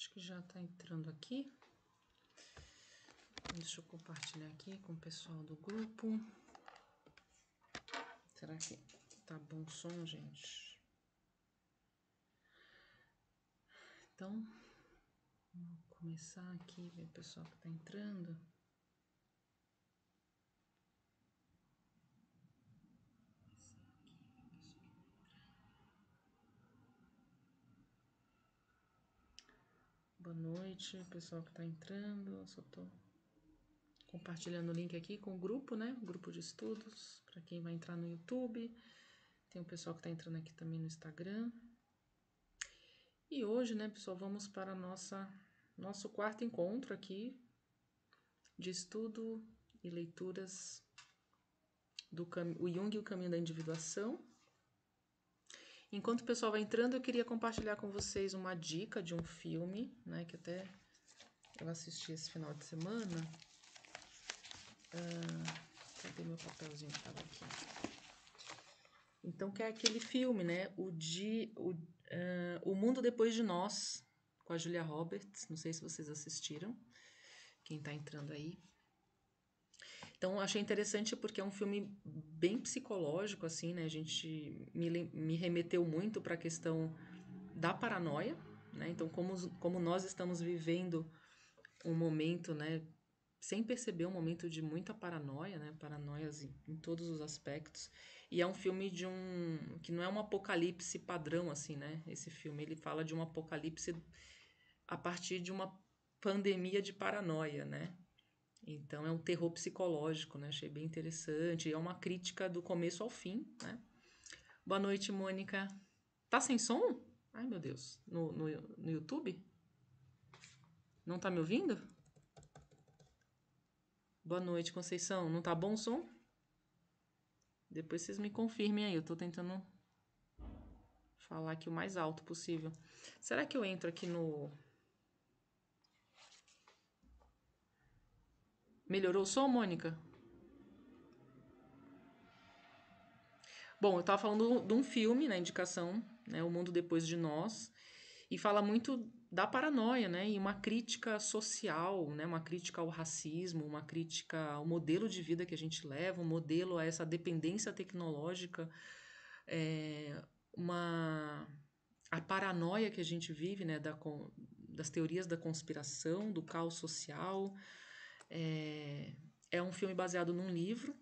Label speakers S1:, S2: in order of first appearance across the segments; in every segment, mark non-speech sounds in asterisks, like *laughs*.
S1: Acho que já tá entrando aqui. Deixa eu compartilhar aqui com o pessoal do grupo. Será que tá bom o som, gente? Então, vou começar aqui, ver o pessoal que tá entrando. Boa noite, pessoal que está entrando. Eu só estou compartilhando o link aqui com o grupo, né? O grupo de estudos, para quem vai entrar no YouTube. Tem o pessoal que está entrando aqui também no Instagram. E hoje, né, pessoal, vamos para nossa nosso quarto encontro aqui de estudo e leituras do o Jung e o caminho da individuação. Enquanto o pessoal vai entrando, eu queria compartilhar com vocês uma dica de um filme, né? Que até eu assisti esse final de semana. Ah, cadê meu papelzinho que tava aqui? Então, que é aquele filme, né? O, de, o, ah, o Mundo Depois de Nós, com a Julia Roberts. Não sei se vocês assistiram, quem está entrando aí. Então, achei interessante porque é um filme bem psicológico, assim, né? A gente me, me remeteu muito para a questão da paranoia, né? Então, como, como nós estamos vivendo um momento, né? Sem perceber um momento de muita paranoia, né? Paranoias em, em todos os aspectos. E é um filme de um... que não é um apocalipse padrão, assim, né? Esse filme, ele fala de um apocalipse a partir de uma pandemia de paranoia, né? Então é um terror psicológico, né? Achei bem interessante. É uma crítica do começo ao fim, né? Boa noite, Mônica. Tá sem som? Ai, meu Deus. No, no, no YouTube? Não tá me ouvindo? Boa noite, Conceição. Não tá bom o som? Depois vocês me confirmem aí. Eu tô tentando falar aqui o mais alto possível. Será que eu entro aqui no Melhorou o som, Mônica? Bom, eu estava falando de um filme na né, indicação, né, O Mundo Depois de Nós, e fala muito da paranoia, né, e uma crítica social, né, uma crítica ao racismo, uma crítica ao modelo de vida que a gente leva, um modelo a essa dependência tecnológica, é, uma a paranoia que a gente vive, né, da, das teorias da conspiração, do caos social, é, é um filme baseado num livro.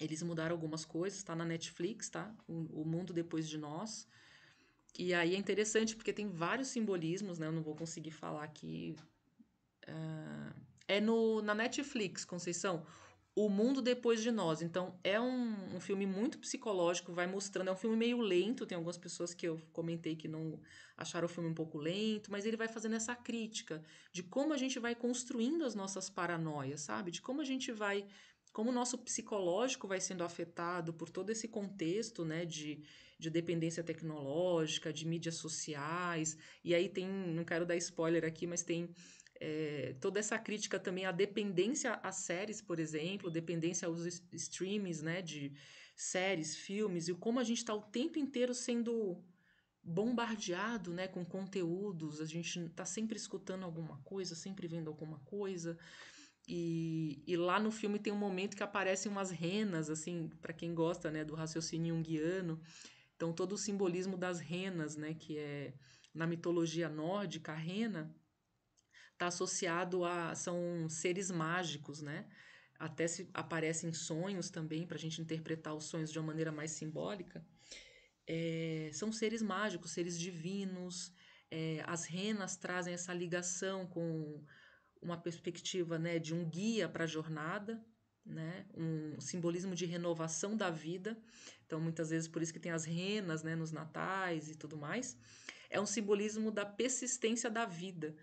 S1: Eles mudaram algumas coisas, está na Netflix, tá? O, o, Mundo Depois de Nós. E aí é interessante porque tem vários simbolismos, né? Eu não vou conseguir falar aqui. Uh, ah, é no, na Netflix, Conceição. O Mundo Depois de Nós. Então, é um, um, filme muito psicológico, vai mostrando. É um filme meio lento, tem algumas pessoas que eu comentei que não acharam o filme um pouco lento, mas ele vai fazendo essa crítica de como a gente vai construindo as nossas paranoias, sabe? De como a gente vai como o nosso psicológico vai sendo afetado por todo esse contexto né, de, de dependência tecnológica, de mídias sociais, e aí tem, não quero dar spoiler aqui, mas tem é, toda essa crítica também à dependência a séries, por exemplo, dependência aos streams né, de séries, filmes, e como a gente está o tempo inteiro sendo bombardeado né, com conteúdos, a gente está sempre escutando alguma coisa, sempre vendo alguma coisa. E, e, lá no filme tem um momento que aparecem umas renas, assim, para quem gosta né, do raciocínio junguiano. Então, todo o simbolismo das renas, né, que é na mitologia nórdica, a rena está associado a. são seres mágicos, né? Até se aparecem sonhos também, para a gente interpretar os sonhos de uma maneira mais simbólica. É, são seres mágicos, seres divinos. É, as renas trazem essa ligação com uma perspectiva né, de um guia para a jornada, né, um simbolismo de renovação da vida. Então, muitas vezes, por isso que tem as renas né, nos natais e tudo mais. É um simbolismo da persistência da vida.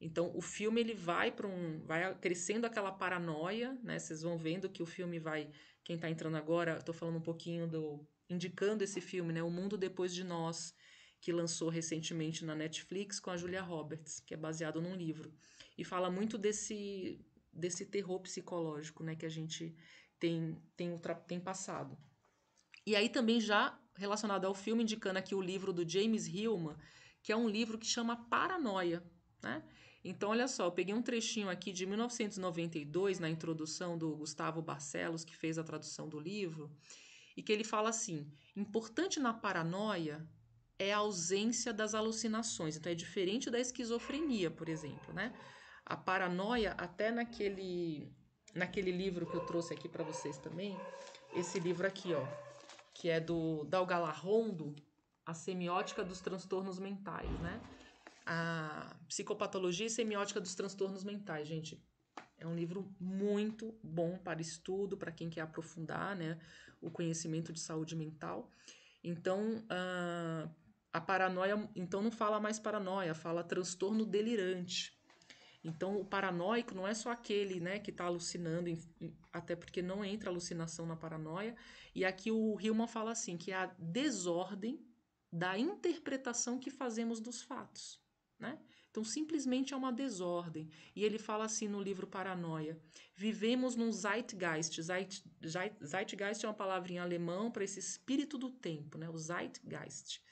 S1: Então, o filme ele vai para um, vai crescendo aquela paranoia, né? Vocês vão vendo que o filme vai, quem está entrando agora, estou falando um pouquinho do indicando esse filme, né? O Mundo Depois de Nós, que lançou recentemente na Netflix com a Julia Roberts, que é baseado num livro e fala muito desse, desse terror psicológico né, que a gente tem, tem, tem passado. E aí também já relacionado ao filme, indicando aqui o livro do James Hillman, que é um livro que chama Paranoia. Né? Então, olha só, eu peguei um trechinho aqui de 1992, na introdução do Gustavo Barcelos, que fez a tradução do livro, e que ele fala assim: importante na paranoia é a ausência das alucinações. Então, é diferente da esquizofrenia, por exemplo, né? A paranoia, até naquele, naquele livro que eu trouxe aqui para vocês também, esse livro aqui, ó, que é do Dalgalarrondo, A Semiótica dos Transtornos Mentais, né? A Psicopatologia e Semiótica dos Transtornos Mentais, gente. É um livro muito bom para estudo, para quem quer aprofundar né, o conhecimento de saúde mental. Então, uh, a paranoia, então não fala mais paranoia, fala transtorno delirante. Então, o paranoico não é só aquele né, que está alucinando, até porque não entra alucinação na paranoia. E aqui o Hillman fala assim, que é a desordem da interpretação que fazemos dos fatos. Né? Então, simplesmente é uma desordem. E ele fala assim no livro Paranoia: vivemos num Zeitgeist. Zeitgeist é uma palavra em alemão para esse espírito do tempo, né? o Zeitgeist.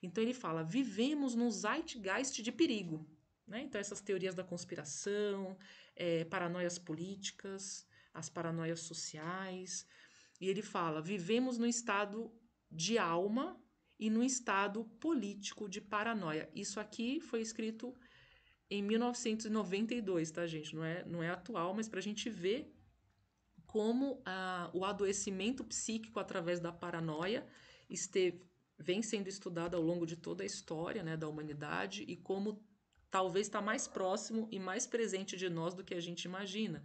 S1: Então, ele fala: vivemos num Zeitgeist de perigo. Né? Então, essas teorias da conspiração, é, paranoias políticas, as paranoias sociais. E ele fala: vivemos no estado de alma e no estado político de paranoia. Isso aqui foi escrito em 1992, tá, gente? Não é, não é atual, mas para a gente ver como ah, o adoecimento psíquico através da paranoia esteve, vem sendo estudado ao longo de toda a história né, da humanidade e como talvez está mais próximo e mais presente de nós do que a gente imagina.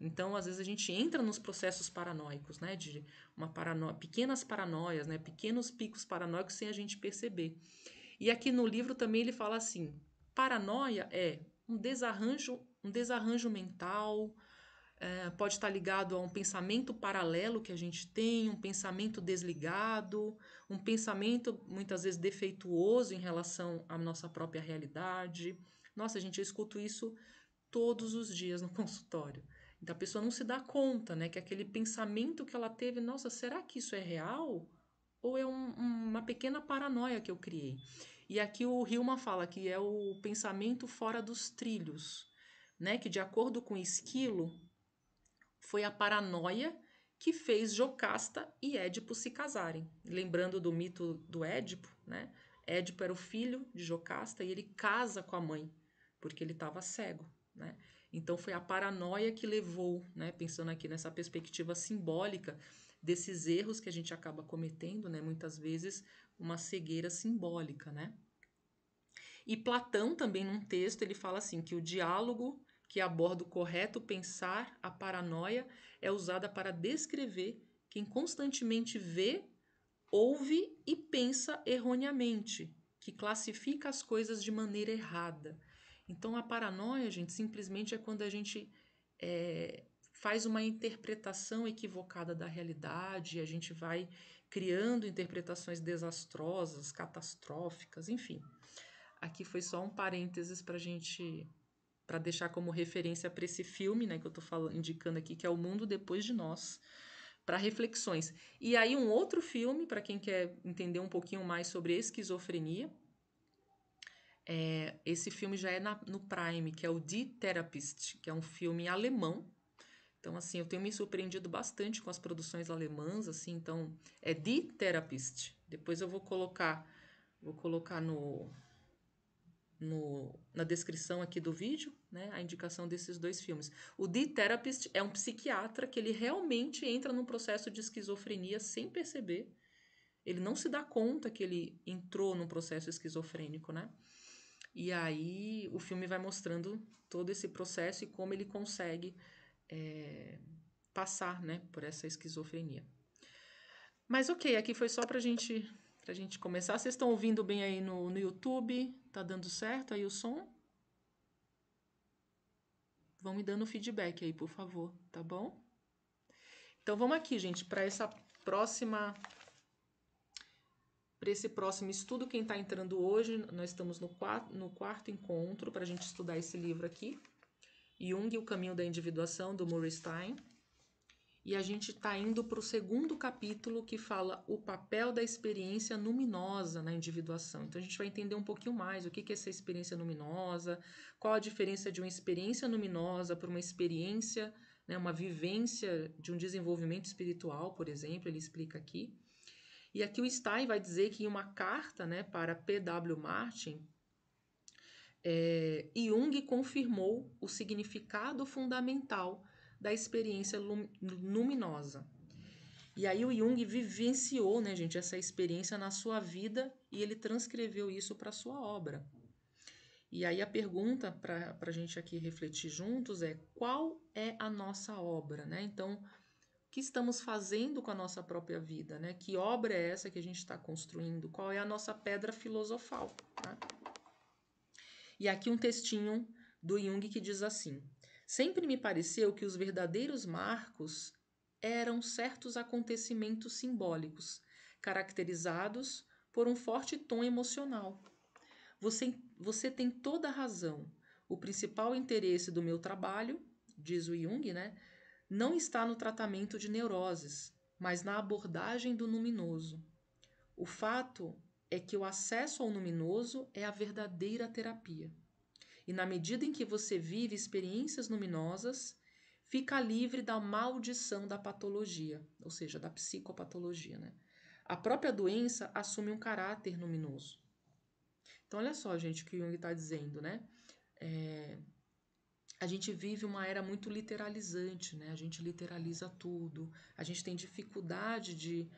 S1: Então, às vezes a gente entra nos processos paranoicos, né, de uma paranoia, pequenas paranoias, né, pequenos picos paranoicos sem a gente perceber. E aqui no livro também ele fala assim: paranoia é um desarranjo, um desarranjo mental, é, pode estar ligado a um pensamento paralelo que a gente tem, um pensamento desligado, um pensamento muitas vezes defeituoso em relação à nossa própria realidade. Nossa, gente, eu escuto isso todos os dias no *laughs* consultório. Então a pessoa não se dá conta, né, que aquele pensamento que ela teve, nossa, será que isso é real? Ou é um, uma pequena paranoia que eu criei? E aqui o Hilma fala que é o pensamento fora dos trilhos, né, que de acordo com Esquilo, foi a paranoia que fez Jocasta e Édipo se casarem. Lembrando do mito do Édipo, né? Édipo era o filho de Jocasta e ele casa com a mãe, porque ele estava cego, né? Então foi a paranoia que levou, né, pensando aqui nessa perspectiva simbólica desses erros que a gente acaba cometendo, né, muitas vezes uma cegueira simbólica, né? E Platão também num texto ele fala assim que o diálogo que aborda o correto pensar, a paranoia é usada para descrever quem constantemente vê, ouve e pensa erroneamente, que classifica as coisas de maneira errada. Então, a paranoia, gente, simplesmente é quando a gente é, faz uma interpretação equivocada da realidade, a gente vai criando interpretações desastrosas, catastróficas, enfim. Aqui foi só um parênteses para a gente para deixar como referência para esse filme, né, que eu estou indicando aqui, que é O Mundo Depois de Nós, para reflexões. E aí um outro filme para quem quer entender um pouquinho mais sobre esquizofrenia. É, esse filme já é na, no Prime, que é o Die Therapist, que é um filme alemão. Então, assim, eu tenho me surpreendido bastante com as produções alemãs, assim, então é Die Therapist. Depois eu vou colocar, vou colocar no, no, na descrição aqui do vídeo, né, a indicação desses dois filmes. O The Therapist é um psiquiatra que ele realmente entra num processo de esquizofrenia sem perceber. Ele não se dá conta que ele entrou num processo esquizofrênico, né? E aí o filme vai mostrando todo esse processo e como ele consegue é, passar, né, por essa esquizofrenia. Mas ok, aqui foi só para gente para a gente começar. Vocês estão ouvindo bem aí no, no YouTube? Tá dando certo aí o som? Vão me dando feedback aí, por favor, tá bom? Então vamos aqui, gente, para essa próxima para esse próximo estudo, quem está entrando hoje, nós estamos no, quarto, no quarto encontro para a gente estudar esse livro aqui, Jung e o Caminho da Individuação, do Murray Stein e a gente está indo para o segundo capítulo que fala o papel da experiência luminosa na individuação. Então a gente vai entender um pouquinho mais o que é essa experiência luminosa, qual a diferença de uma experiência luminosa para uma experiência, né, uma vivência de um desenvolvimento espiritual, por exemplo, ele explica aqui. E aqui o Stein vai dizer que em uma carta né, para P.W. Martin, é, Jung confirmou o significado fundamental da experiência luminosa. E aí o Jung vivenciou, né, gente, essa experiência na sua vida e ele transcreveu isso para a sua obra. E aí a pergunta para a gente aqui refletir juntos é qual é a nossa obra, né? Então, o que estamos fazendo com a nossa própria vida, né? Que obra é essa que a gente está construindo? Qual é a nossa pedra filosofal? Né? E aqui um textinho do Jung que diz assim: Sempre me pareceu que os verdadeiros marcos eram certos acontecimentos simbólicos, caracterizados por um forte tom emocional. Você, você tem toda a razão. O principal interesse do meu trabalho, diz o Jung, né, não está no tratamento de neuroses, mas na abordagem do luminoso. O fato é que o acesso ao luminoso é a verdadeira terapia e na medida em que você vive experiências luminosas, fica livre da maldição da patologia, ou seja, da psicopatologia. Né? A própria doença assume um caráter luminoso. Então, olha só, gente, o que Jung está dizendo, né? É, a gente vive uma era muito literalizante, né? A gente literaliza tudo, a gente tem dificuldade de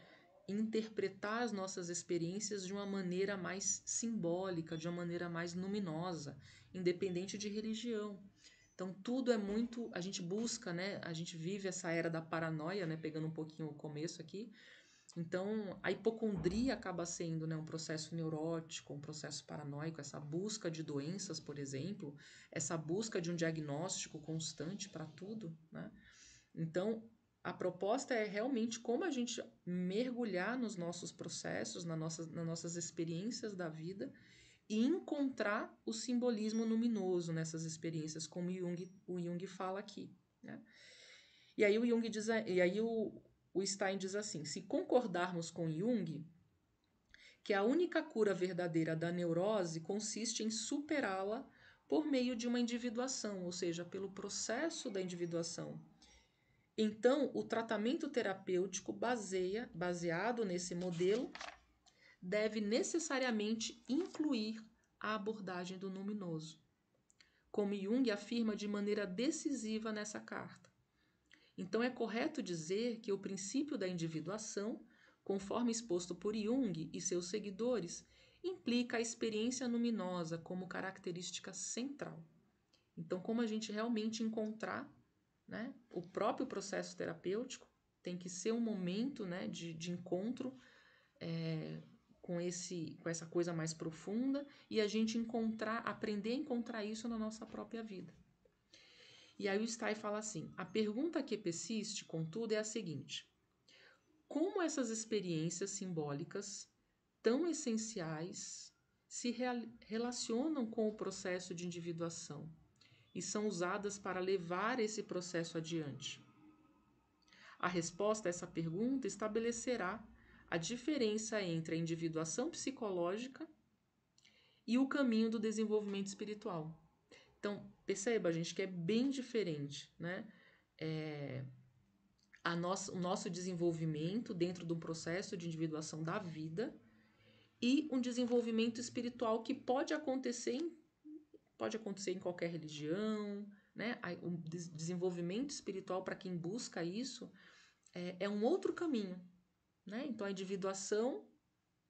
S1: interpretar as nossas experiências de uma maneira mais simbólica, de uma maneira mais luminosa, independente de religião. Então tudo é muito, a gente busca, né? A gente vive essa era da paranoia, né? Pegando um pouquinho o começo aqui. Então a hipocondria acaba sendo, né, um processo neurótico, um processo paranoico, essa busca de doenças, por exemplo, essa busca de um diagnóstico constante para tudo, né? Então a proposta é realmente como a gente mergulhar nos nossos processos, na nas nossas experiências da vida e encontrar o simbolismo luminoso nessas experiências, como Jung, o Jung fala aqui. Né? E aí o Jung diz, e aí o, o Stein diz assim: se concordarmos com Jung, que a única cura verdadeira da neurose consiste em superá-la por meio de uma individuação, ou seja, pelo processo da individuação então, o tratamento terapêutico baseia, baseado nesse modelo deve necessariamente incluir a abordagem do luminoso, como Jung afirma de maneira decisiva nessa carta. Então, é correto dizer que o princípio da individuação, conforme exposto por Jung e seus seguidores, implica a experiência luminosa como característica central. Então, como a gente realmente encontrar né? O próprio processo terapêutico tem que ser um momento né, de, de encontro é, com, esse, com essa coisa mais profunda e a gente encontrar, aprender a encontrar isso na nossa própria vida. E aí o Stey fala assim: a pergunta que persiste, contudo, é a seguinte: como essas experiências simbólicas tão essenciais se relacionam com o processo de individuação? e são usadas para levar esse processo adiante? A resposta a essa pergunta estabelecerá a diferença entre a individuação psicológica e o caminho do desenvolvimento espiritual. Então, perceba, gente, que é bem diferente, né? É, a nosso, o nosso desenvolvimento dentro de um processo de individuação da vida e um desenvolvimento espiritual que pode acontecer em pode acontecer em qualquer religião, né? O desenvolvimento espiritual para quem busca isso é, é, um outro caminho, né? Então a individuação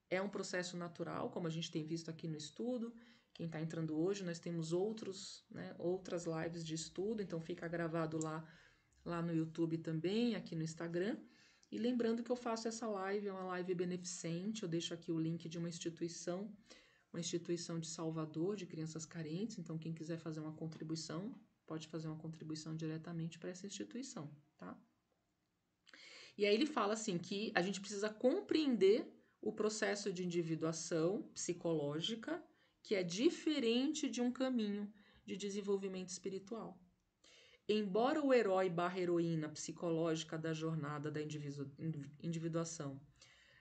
S1: é um processo natural, como a gente tem visto aqui no estudo. Quem está entrando hoje, nós temos outros, né? Outras lives de estudo, então fica gravado lá, lá no YouTube também, aqui no Instagram. E lembrando que eu faço essa live, é uma live beneficente, eu deixo aqui o link de uma instituição uma instituição de Salvador de crianças carentes, então quem quiser fazer uma contribuição pode fazer uma contribuição diretamente para essa instituição, tá? E aí ele fala assim que a gente precisa compreender o processo de individuação psicológica, que é diferente de um caminho de desenvolvimento espiritual. Embora o herói barra heroína psicológica da jornada da individuação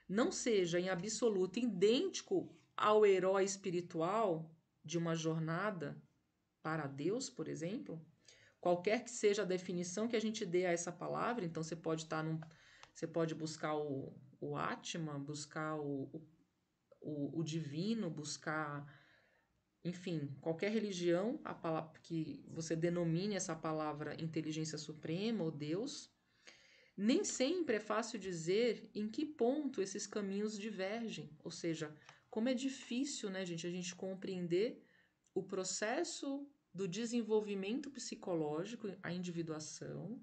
S1: não seja em absoluto idêntico ao herói espiritual de uma jornada para Deus, por exemplo, qualquer que seja a definição que a gente dê a essa palavra, então você pode estar tá num. Você pode buscar o, o Atman, buscar o, o, o divino, buscar. Enfim, qualquer religião a palavra, que você denomine essa palavra inteligência suprema ou Deus, nem sempre é fácil dizer em que ponto esses caminhos divergem, ou seja, como é difícil, né, gente, a gente compreender o processo do desenvolvimento psicológico, a individuação,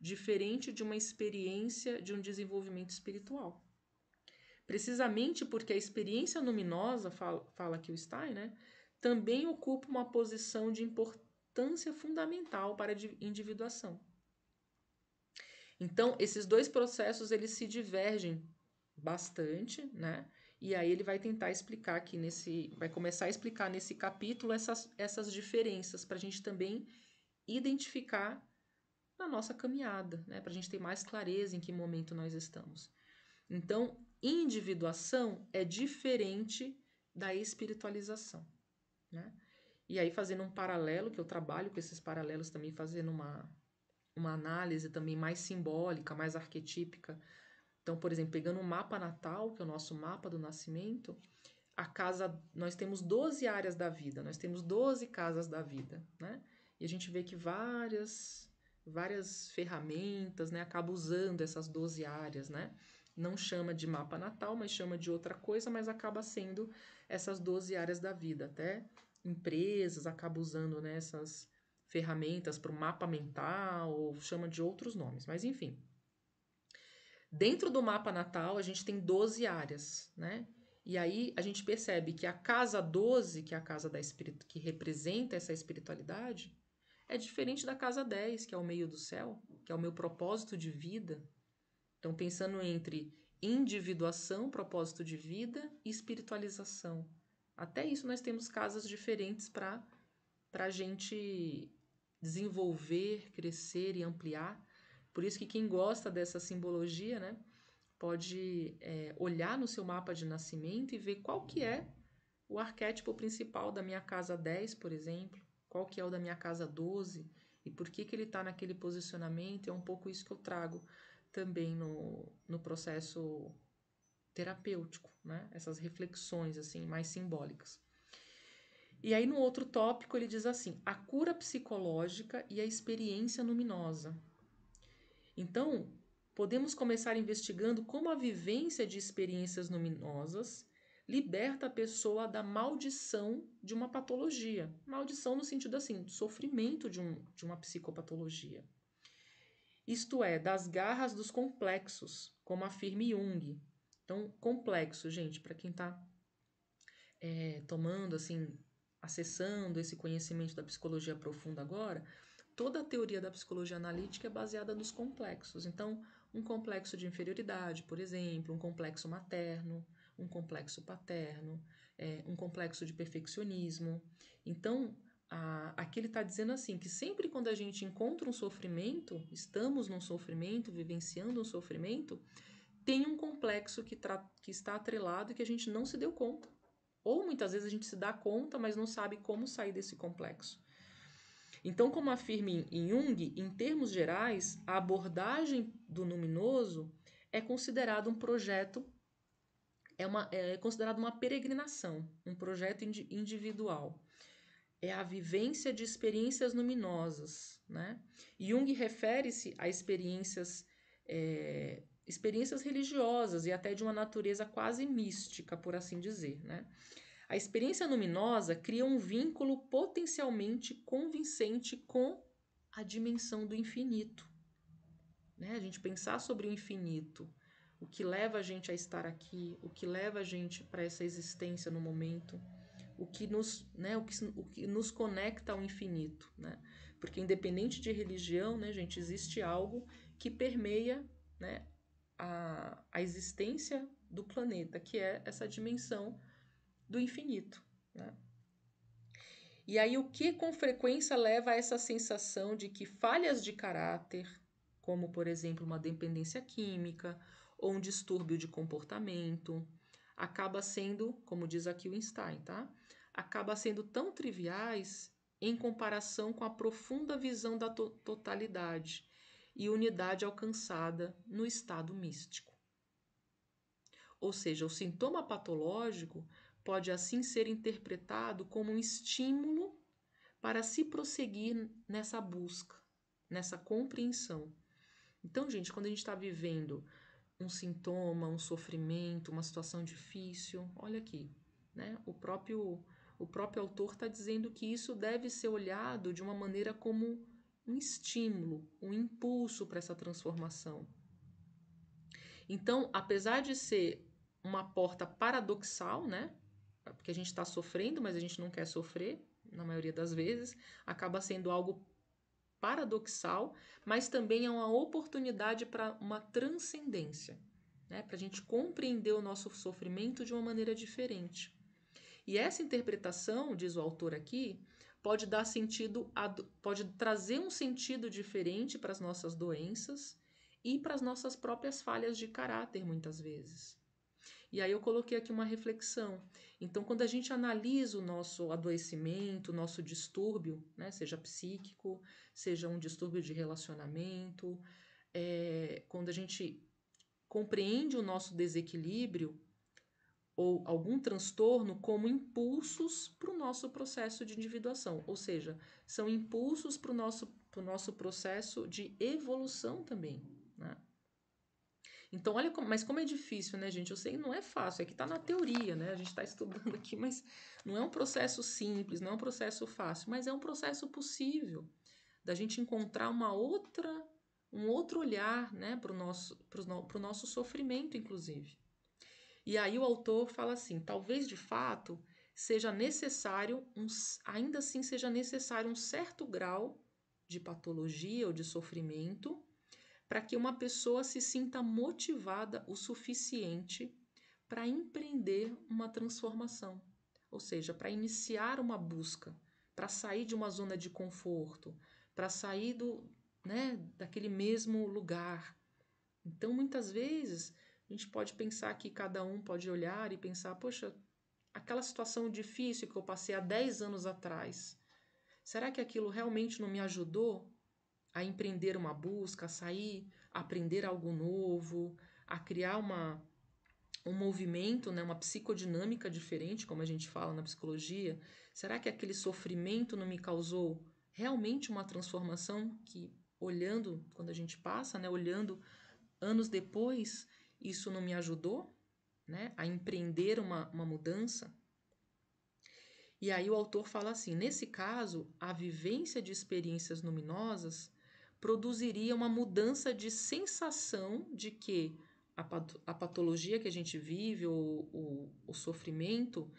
S1: diferente de uma experiência de um desenvolvimento espiritual. Precisamente porque a experiência luminosa, fala, aqui que o Stein, né, também ocupa uma posição de importância fundamental para a individuação. Então, esses dois processos eles se divergem bastante, né? E aí ele vai tentar explicar aqui nesse. Vai começar a explicar nesse capítulo essas, essas diferenças para a gente também identificar na nossa caminhada, né? Para a gente ter mais clareza em que momento nós estamos. Então, individuação é diferente da espiritualização, né? E aí, fazendo um paralelo, que eu trabalho com esses paralelos também, fazendo uma, uma análise também mais simbólica, mais arquetípica então, por exemplo, pegando o um mapa natal, que é o nosso mapa do nascimento, a casa, nós temos 12 áreas da vida, nós temos 12 casas da vida, né? E a gente vê que várias várias ferramentas, né, acaba usando essas 12 áreas, né? Não chama de mapa natal, mas chama de outra coisa, mas acaba sendo essas 12 áreas da vida, até empresas acabam usando nessas né, ferramentas para o mapa mental, ou chama de outros nomes, mas enfim, Dentro do mapa natal, a gente tem 12 áreas, né? E aí a gente percebe que a casa 12, que é a casa da espírito, que representa essa espiritualidade, é diferente da casa 10, que é o meio do céu, que é o meu propósito de vida. Então, pensando entre individuação, propósito de vida e espiritualização. Até isso nós temos casas diferentes para a gente desenvolver, crescer e ampliar por isso que quem gosta dessa simbologia, né, pode é, olhar no seu mapa de nascimento e ver qual que é o arquétipo principal da minha casa 10, por exemplo, qual que é o da minha casa 12 e por que, que ele está naquele posicionamento. É um pouco isso que eu trago também no, no processo terapêutico, né? Essas reflexões assim mais simbólicas. E aí no outro tópico ele diz assim: a cura psicológica e a experiência luminosa. Então, podemos começar investigando como a vivência de experiências luminosas liberta a pessoa da maldição de uma patologia. Maldição no sentido assim, sofrimento de, um, de uma psicopatologia. Isto é, das garras dos complexos, como afirma Jung. Então, complexo, gente, para quem está é, eh, tomando, assim, acessando esse conhecimento da psicologia profunda agora, toda a teoria da psicologia analítica é baseada nos complexos. Então, um complexo de inferioridade, por exemplo, um complexo materno, um complexo paterno, é, um complexo de perfeccionismo. Então, a, aqui ele está dizendo assim: que sempre quando a gente encontra um sofrimento, estamos num sofrimento, vivenciando um sofrimento, tem um complexo que, que está atrelado e que a gente não se deu conta. Ou muitas vezes a gente se dá conta, mas não sabe como sair desse complexo. Então, como afirma em Jung, em termos gerais, a abordagem do luminoso é considerado um projeto, é, uma, é considerado uma peregrinação, um projeto individual. É a vivência de experiências luminosas. Né? Jung refere-se a experiências, é, experiências religiosas e até de uma natureza quase mística, por assim dizer. Né? A experiência luminosa cria um vínculo potencialmente convincente com a dimensão do infinito. Né? A gente pensar sobre o infinito, o que leva a gente a estar aqui, o que leva a gente para essa existência no momento, o que nos, né, o que, o que nos conecta ao infinito. Né? Porque, independente de religião, né, gente, existe algo que permeia né, a, a existência do planeta, que é essa dimensão do infinito. Né? E aí, o que com frequência leva a essa sensação de que falhas de caráter, como por exemplo uma dependência química ou um distúrbio de comportamento, acaba sendo, como diz aqui o Einstein, tá? acaba sendo tão triviais em comparação com a profunda visão da to totalidade e unidade alcançada no estado místico. Ou seja, o sintoma patológico Pode assim ser interpretado como um estímulo para se prosseguir nessa busca, nessa compreensão. Então, gente, quando a gente está vivendo um sintoma, um sofrimento, uma situação difícil, olha aqui, né? O próprio o próprio autor está dizendo que isso deve ser olhado de uma maneira como um estímulo, um impulso para essa transformação. Então, apesar de ser uma porta paradoxal, né? porque a gente está sofrendo, mas a gente não quer sofrer, na maioria das vezes, acaba sendo algo paradoxal, mas também é uma oportunidade para uma transcendência, né? para a gente compreender o nosso sofrimento de uma maneira diferente. E essa interpretação, diz o autor aqui, pode dar sentido, a, pode trazer um sentido diferente para as nossas doenças e para as nossas próprias falhas de caráter, muitas vezes. E aí eu coloquei aqui uma reflexão. Então, quando a gente analisa o nosso adoecimento, o nosso distúrbio, né, seja psíquico, seja um distúrbio de relacionamento, é, quando a gente compreende o nosso desequilíbrio ou algum transtorno como impulsos para o nosso processo de individuação, ou seja, são impulsos para o nosso, pro nosso processo de evolução também. Né? Então, olha, como, mas como é difícil, né, gente? Eu sei que não é fácil, é que está na teoria, né? A gente está estudando *laughs* aqui, mas não é um processo simples, não é um processo fácil, mas é um processo possível da gente encontrar uma outra, um outro olhar, né, para o nosso, pro, pro nosso sofrimento, inclusive. E aí o autor fala assim: talvez de fato seja necessário, um, ainda assim seja necessário um certo grau de patologia ou de sofrimento para que uma pessoa se sinta motivada o suficiente para empreender uma transformação, ou seja, para iniciar uma busca, para sair de uma zona de conforto, para sair do, né, daquele mesmo lugar. Então, muitas vezes, a gente pode pensar que cada um pode olhar e pensar, poxa, aquela situação difícil que eu passei há 10 anos atrás, será que aquilo realmente não me ajudou a empreender uma busca, a sair, a aprender algo novo, a criar uma, um movimento, né, uma psicodinâmica diferente, como a gente fala na psicologia? Será que aquele sofrimento não me causou realmente uma transformação que, olhando, quando a gente passa, né, olhando anos depois, isso não me ajudou né, a empreender uma, uma mudança? E aí o autor fala assim: nesse caso, a vivência de experiências luminosas produziria uma mudança de sensação de que a, pat a patologia que a gente vive, ou, ou, o sofrimento,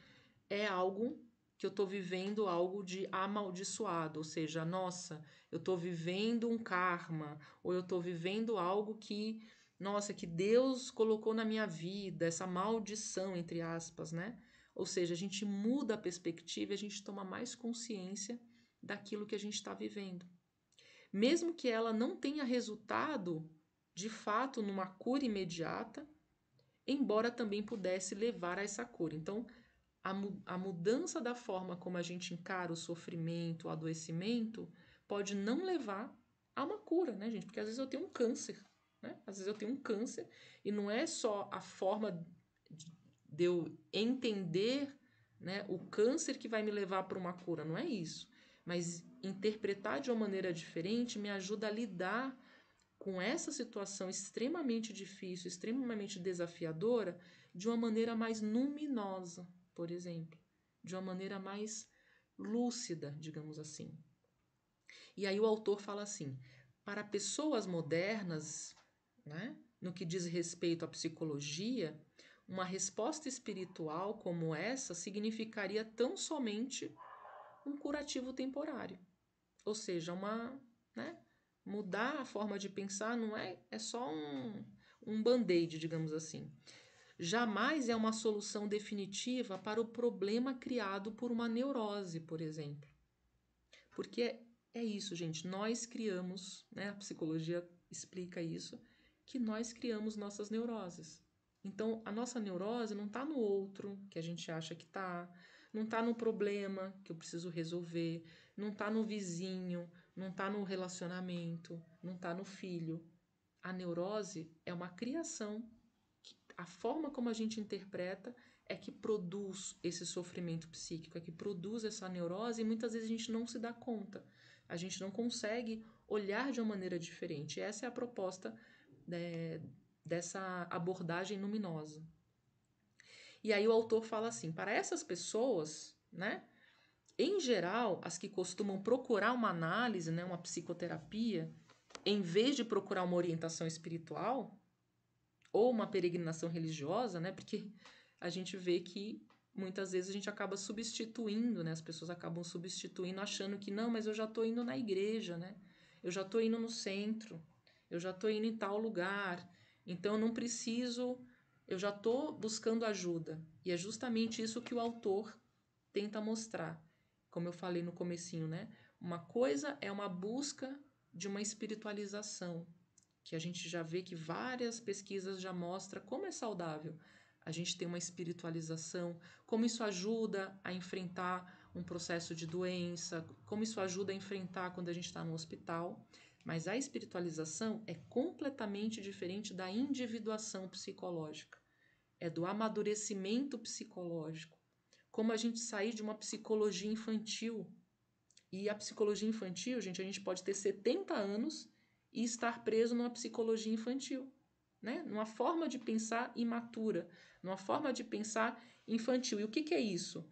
S1: é algo que eu estou vivendo algo de amaldiçoado, ou seja, nossa, eu estou vivendo um karma, ou eu estou vivendo algo que, nossa, que Deus colocou na minha vida, essa maldição, entre aspas, né? Ou seja, a gente muda a perspectiva, a gente toma mais consciência daquilo que a gente está vivendo mesmo que ela não tenha resultado de fato numa cura imediata, embora também pudesse levar a essa cura. Então, a, mu a mudança da forma como a gente encara o sofrimento, o adoecimento, pode não levar a uma cura, né, gente? Porque às vezes eu tenho um câncer, né? Às vezes eu tenho um câncer e não é só a forma de eu entender né, o câncer que vai me levar para uma cura, não é isso mas interpretar de uma maneira diferente me ajuda a lidar com essa situação extremamente difícil, extremamente desafiadora, de uma maneira mais luminosa, por exemplo, de uma maneira mais lúcida, digamos assim. E aí o autor fala assim: para pessoas modernas, né, no que diz respeito à psicologia, uma resposta espiritual como essa significaria tão somente um curativo temporário. Ou seja, uma, né, mudar a forma de pensar não é, é só um, um band-aid, digamos assim. Jamais é uma solução definitiva para o problema criado por uma neurose, por exemplo. Porque é, é isso, gente. Nós criamos, né, a psicologia explica isso, que nós criamos nossas neuroses. Então, a nossa neurose não está no outro que a gente acha que está, não está no problema que eu preciso resolver, não está no vizinho, não está no relacionamento, não está no filho. A neurose é uma criação. Que a forma como a gente interpreta é que produz esse sofrimento psíquico, é que produz essa neurose e muitas vezes a gente não se dá conta. A gente não consegue olhar de uma maneira diferente. Essa é a proposta né, dessa abordagem luminosa. E aí o autor fala assim: para essas pessoas, né? Em geral, as que costumam procurar uma análise, né, uma psicoterapia, em vez de procurar uma orientação espiritual ou uma peregrinação religiosa, né? Porque a gente vê que muitas vezes a gente acaba substituindo, né? As pessoas acabam substituindo, achando que não, mas eu já estou indo na igreja, né? Eu já estou indo no centro, eu já estou indo em tal lugar, então eu não preciso eu já estou buscando ajuda. E é justamente isso que o autor tenta mostrar. Como eu falei no comecinho, né? Uma coisa é uma busca de uma espiritualização, que a gente já vê que várias pesquisas já mostram como é saudável a gente ter uma espiritualização, como isso ajuda a enfrentar um processo de doença, como isso ajuda a enfrentar quando a gente está no hospital. Mas a espiritualização é completamente diferente da individuação psicológica, é do amadurecimento psicológico. Como a gente sair de uma psicologia infantil. E a psicologia infantil, gente, a gente pode ter 70 anos e estar preso numa psicologia infantil, né? numa forma de pensar imatura, numa forma de pensar infantil. E o que, que é isso?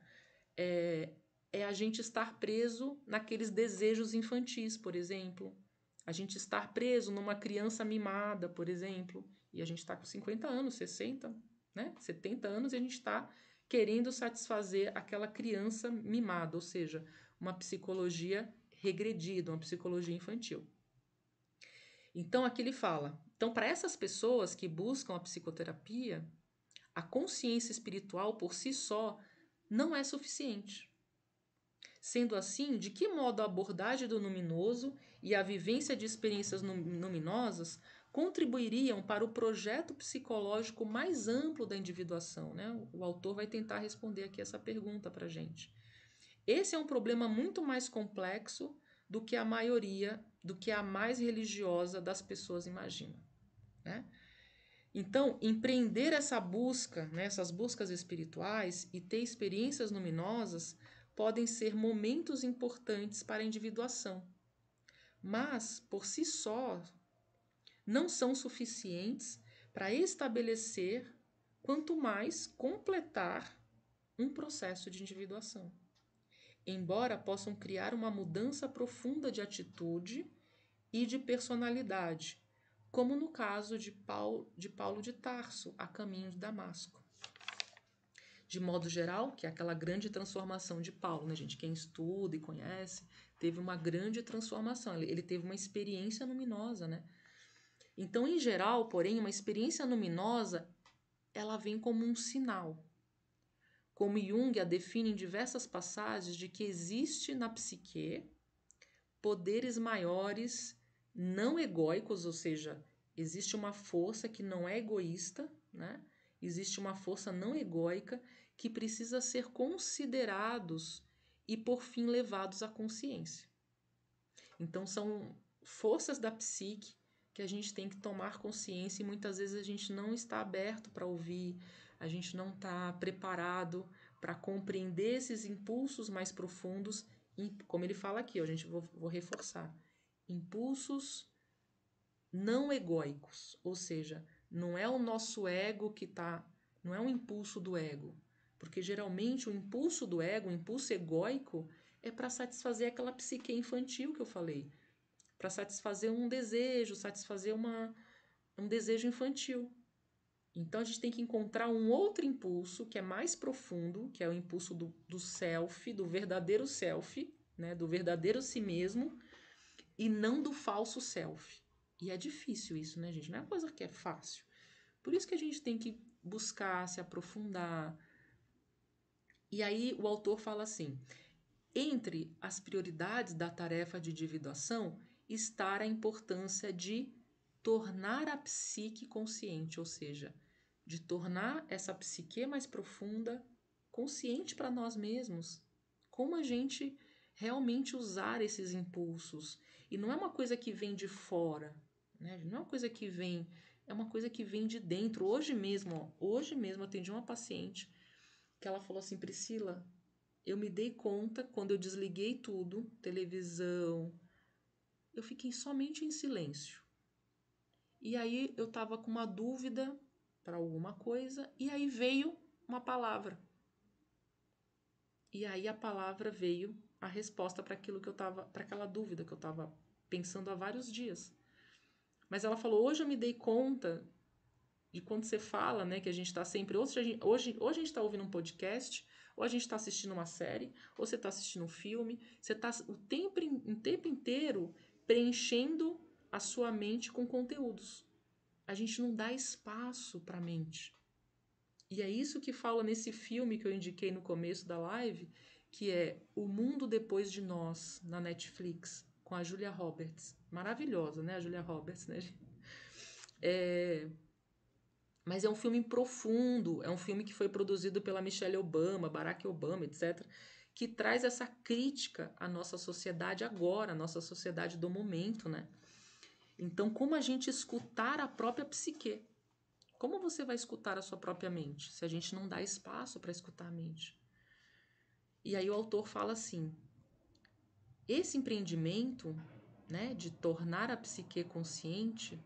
S1: É, é a gente estar preso naqueles desejos infantis, por exemplo, a gente estar preso numa criança mimada, por exemplo, e a gente está com 50 anos, 60, né? 70 anos e a gente está querendo satisfazer aquela criança mimada, ou seja, uma psicologia regredida, uma psicologia infantil. Então aqui ele fala: então, para essas pessoas que buscam a psicoterapia, a consciência espiritual por si só não é suficiente. Sendo assim, de que modo a abordagem do luminoso e a vivência de experiências luminosas contribuiriam para o projeto psicológico mais amplo da individuação? Né? O autor vai tentar responder aqui essa pergunta para a gente. Esse é um problema muito mais complexo do que a maioria, do que a mais religiosa das pessoas imagina. Né? Então, empreender essa busca, né, essas buscas espirituais e ter experiências luminosas podem ser momentos importantes para a individuação, mas, por si só, não são suficientes para estabelecer, quanto mais completar um processo de individuação. Embora possam criar uma mudança profunda de atitude e de personalidade, como no caso de Paulo de, Paulo de Tarso, a caminho de Damasco de modo geral, que é aquela grande transformação de Paulo, né, gente? Quem estuda e conhece, teve uma grande transformação. Ele, ele teve uma experiência luminosa, né? Então, em geral, porém, uma experiência luminosa, ela vem como um sinal. Como Jung a define em diversas passagens de que existe na psique poderes maiores não egóicos, ou seja, existe uma força que não é egoísta, né? Existe uma força não egóica que precisa ser considerados e por fim levados à consciência. Então são forças da psique que a gente tem que tomar consciência e muitas vezes a gente não está aberto para ouvir, a gente não está preparado para compreender esses impulsos mais profundos, como ele fala aqui, a gente vou, vou reforçar, impulsos não egóicos, ou seja, não é o nosso ego que está, não é um impulso do ego, porque geralmente o impulso do ego, o impulso egóico, é para satisfazer aquela psique infantil que eu falei, para satisfazer um desejo, satisfazer uma, um desejo infantil. Então a gente tem que encontrar um outro impulso que é mais profundo, que é o impulso do, do self, do verdadeiro self, né, do verdadeiro si mesmo, e não do falso self. E é difícil isso, né, gente? Não é coisa que é fácil. Por isso que a gente tem que buscar, se aprofundar, e aí o autor fala assim: entre as prioridades da tarefa de individuação está a importância de tornar a psique consciente, ou seja, de tornar essa psique mais profunda consciente para nós mesmos. Como a gente realmente usar esses impulsos. E não é uma coisa que vem de fora, né? não é uma coisa que vem, é uma coisa que vem de dentro. Hoje mesmo, ó, hoje mesmo atendi uma paciente que ela falou assim: Priscila, eu me dei conta quando eu desliguei tudo televisão. Eu fiquei somente em silêncio. E aí eu tava com uma dúvida para alguma coisa, e aí veio uma palavra. E aí a palavra veio a resposta para aquilo que eu tava, para aquela dúvida que eu tava pensando há vários dias. Mas ela falou: "Hoje eu me dei conta de quando você fala, né, que a gente está sempre. Hoje a gente, hoje, hoje a gente está ouvindo um podcast, ou a gente está assistindo uma série, ou você está assistindo um filme, você está o tempo, o tempo inteiro preenchendo a sua mente com conteúdos. A gente não dá espaço para a mente. E é isso que fala nesse filme que eu indiquei no começo da live, que é O Mundo Depois de Nós, na Netflix, com a Julia Roberts. Maravilhosa, né, a Julia Roberts, né? É, mas é um filme profundo, é um filme que foi produzido pela Michelle Obama, Barack Obama, etc., que traz essa crítica à nossa sociedade agora, à nossa sociedade do momento, né? Então, como a gente escutar a própria psique? Como você vai escutar a sua própria mente se a gente não dá espaço para escutar a mente? E aí o autor fala assim: esse empreendimento, né, de tornar a psique consciente,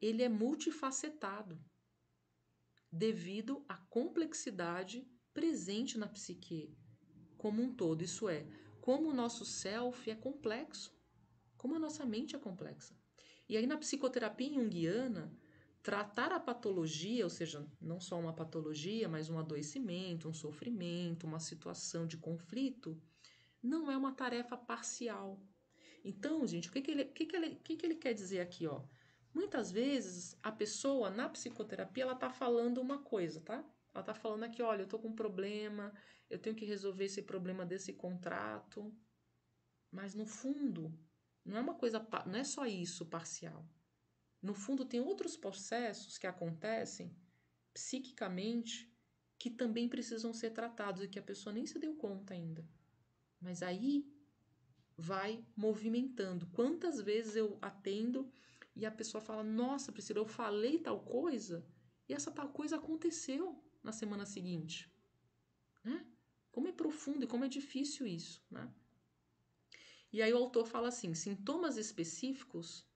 S1: ele é multifacetado devido à complexidade presente na psique como um todo, isso é, como o nosso self é complexo, como a nossa mente é complexa. E aí na psicoterapia junguiana, tratar a patologia, ou seja, não só uma patologia, mas um adoecimento, um sofrimento, uma situação de conflito, não é uma tarefa parcial. Então, gente, o que, que, ele, que, que, ele, que, que ele quer dizer aqui? Ó? Muitas vezes a pessoa na psicoterapia ela está falando uma coisa, tá? Ela está falando aqui, olha, eu estou com um problema, eu tenho que resolver esse problema desse contrato. Mas no fundo, não é uma coisa, não é só isso parcial. No fundo tem outros processos que acontecem psiquicamente que também precisam ser tratados e que a pessoa nem se deu conta ainda. Mas aí vai movimentando. Quantas vezes eu atendo e a pessoa fala: Nossa, Priscila, eu falei tal coisa e essa tal coisa aconteceu na semana seguinte. Né? Como é profundo e como é difícil isso. Né? E aí o autor fala assim: sintomas específicos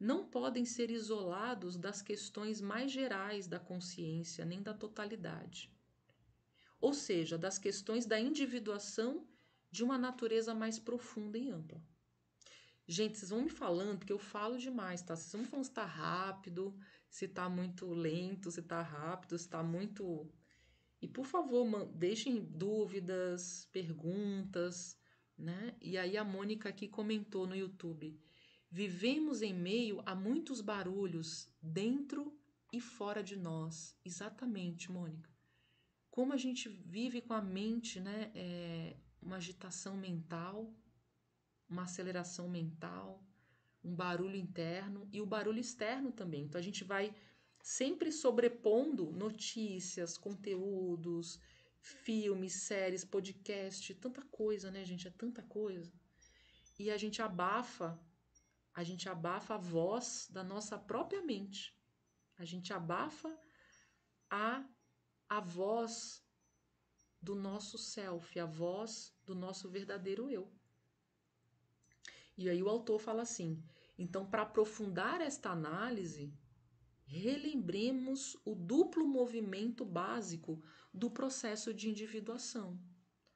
S1: não podem ser isolados das questões mais gerais da consciência, nem da totalidade. Ou seja, das questões da individuação de uma natureza mais profunda e ampla. Gente, vocês vão me falando, porque eu falo demais, tá? Vocês vão me falando se tá rápido, se tá muito lento, se tá rápido, se tá muito. E por favor, deixem dúvidas, perguntas, né? E aí a Mônica aqui comentou no YouTube: vivemos em meio a muitos barulhos dentro e fora de nós. Exatamente, Mônica. Como a gente vive com a mente, né? É uma agitação mental, uma aceleração mental, um barulho interno e o barulho externo também. Então a gente vai sempre sobrepondo notícias, conteúdos, filmes, séries, podcast, tanta coisa, né, gente? É tanta coisa. E a gente abafa, a gente abafa a voz da nossa própria mente. A gente abafa a, a voz do nosso self, a voz do nosso verdadeiro eu. E aí o autor fala assim: então, para aprofundar esta análise, relembremos o duplo movimento básico do processo de individuação,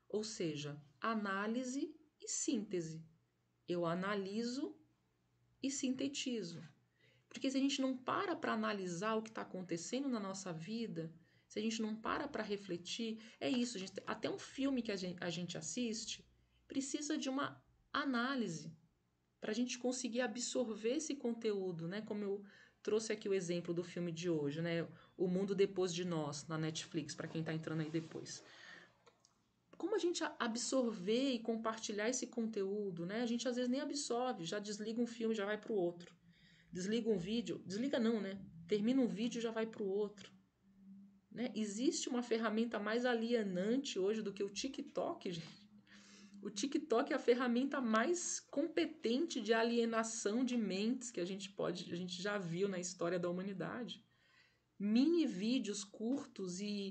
S1: ou seja, análise e síntese. Eu analiso e sintetizo. Porque se a gente não para para analisar o que está acontecendo na nossa vida, se a gente não para para refletir, é isso. Gente, até um filme que a gente, a gente assiste precisa de uma análise para a gente conseguir absorver esse conteúdo, né? Como eu trouxe aqui o exemplo do filme de hoje, né? O Mundo Depois de Nós, na Netflix, para quem está entrando aí depois. Como a gente absorver e compartilhar esse conteúdo, né? A gente às vezes nem absorve, já desliga um filme, já vai para o outro. Desliga um vídeo, desliga não, né? Termina um vídeo, já vai para o outro. Né? Existe uma ferramenta mais alienante hoje do que o TikTok, gente. O TikTok é a ferramenta mais competente de alienação de mentes que a gente pode, a gente já viu na história da humanidade. Mini vídeos curtos e